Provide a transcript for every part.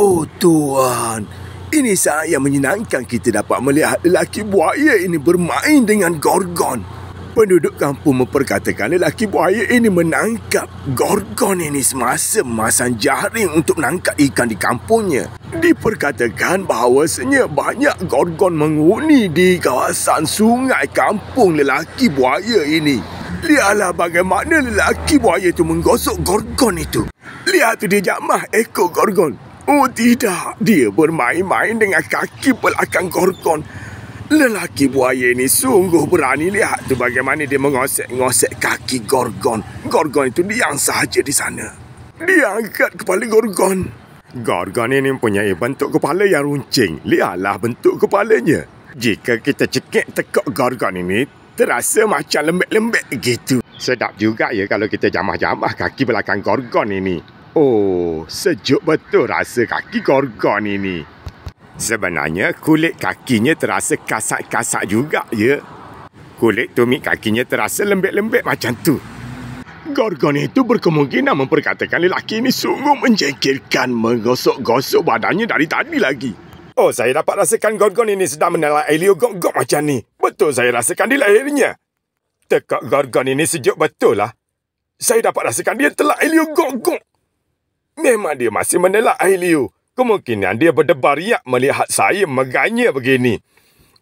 Oh Tuhan, ini sangat yang menyenangkan kita dapat melihat lelaki buaya ini bermain dengan Gorgon. Penduduk kampung memperkatakan lelaki buaya ini menangkap Gorgon ini semasa memasang jaring untuk menangkap ikan di kampungnya. Diperkatakan bahawasanya banyak Gorgon menghuni di kawasan sungai kampung lelaki buaya ini. Lihatlah bagaimana lelaki buaya itu menggosok Gorgon itu. Lihat dia jamah ekor Gorgon. Oh tidak, dia bermain-main dengan kaki belakang Gorgon. Lelaki buaya ini sungguh berani lihat tu bagaimana dia mengosek-ngosek kaki Gorgon. Gorgon itu diam sahaja di sana. Dia angkat kepala Gorgon. Gorgon ini mempunyai bentuk kepala yang runcing. Lihatlah bentuk kepalanya. Jika kita cekik tekuk Gorgon ini, terasa macam lembek-lembek gitu. Sedap juga ya kalau kita jamah-jamah kaki belakang Gorgon ini. Oh, sejuk betul rasa kaki gorgon ini. Sebenarnya kulit kakinya terasa kasat-kasat juga ya. Kulit tumit kakinya terasa lembek-lembek macam tu. Gorgon itu berkemungkinan memperkatakan lelaki ini sungguh menjengkelkan menggosok-gosok badannya dari tadi lagi. Oh, saya dapat rasakan Gorgon ini sedang menelan Elio gok-gok macam ni. Betul saya rasakan di lahirnya. Tekak Gorgon ini sejuk betul lah. Saya dapat rasakan dia telah Elio gok-gok. Memang dia masih menelak air liu. Kemungkinan dia berdebar riak melihat saya meganya begini.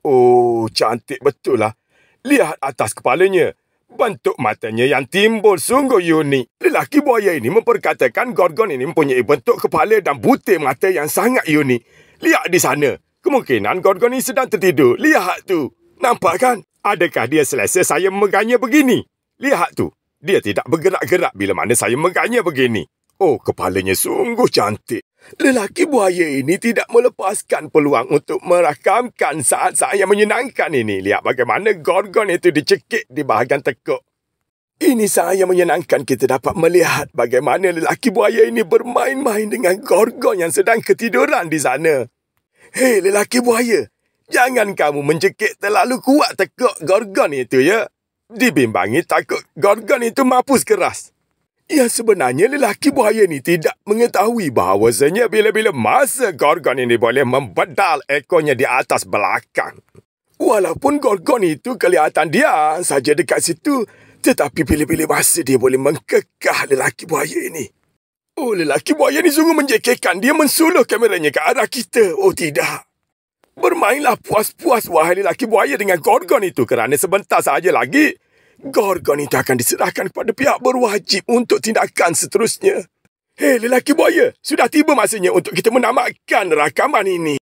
Oh, cantik betul lah. Lihat atas kepalanya. Bentuk matanya yang timbul sungguh unik. Lelaki buaya ini memperkatakan Gorgon ini mempunyai bentuk kepala dan butir mata yang sangat unik. Lihat di sana. Kemungkinan Gorgon ini sedang tertidur. Lihat tu. Nampak kan? Adakah dia selesa saya meganya begini? Lihat tu. Dia tidak bergerak-gerak bila mana saya meganya begini. Oh, kepalanya sungguh cantik. Lelaki buaya ini tidak melepaskan peluang untuk merakamkan saat-saat yang menyenangkan ini. Lihat bagaimana gorgon itu dicekik di bahagian tekuk. Ini saya menyenangkan kita dapat melihat bagaimana lelaki buaya ini bermain-main dengan gorgon yang sedang ketiduran di sana. Hei, lelaki buaya. Jangan kamu mencekik terlalu kuat tekuk gorgon itu, ya. Dibimbangi takut gorgon itu mampus keras. Ya sebenarnya lelaki buaya ini tidak mengetahui bahawasanya bila-bila masa Gorgon ini boleh membedal ekornya di atas belakang. Walaupun Gorgon itu kelihatan dia saja dekat situ, tetapi bila-bila masa dia boleh mengkekah lelaki buaya ini. Oh, lelaki buaya ini sungguh menjekekan. Dia mensuluh kameranya ke arah kita. Oh, tidak. Bermainlah puas-puas wahai lelaki buaya dengan Gorgon itu kerana sebentar sahaja lagi Gorgon itu akan diserahkan kepada pihak berwajib untuk tindakan seterusnya. Hei lelaki buaya, sudah tiba masanya untuk kita menamatkan rakaman ini.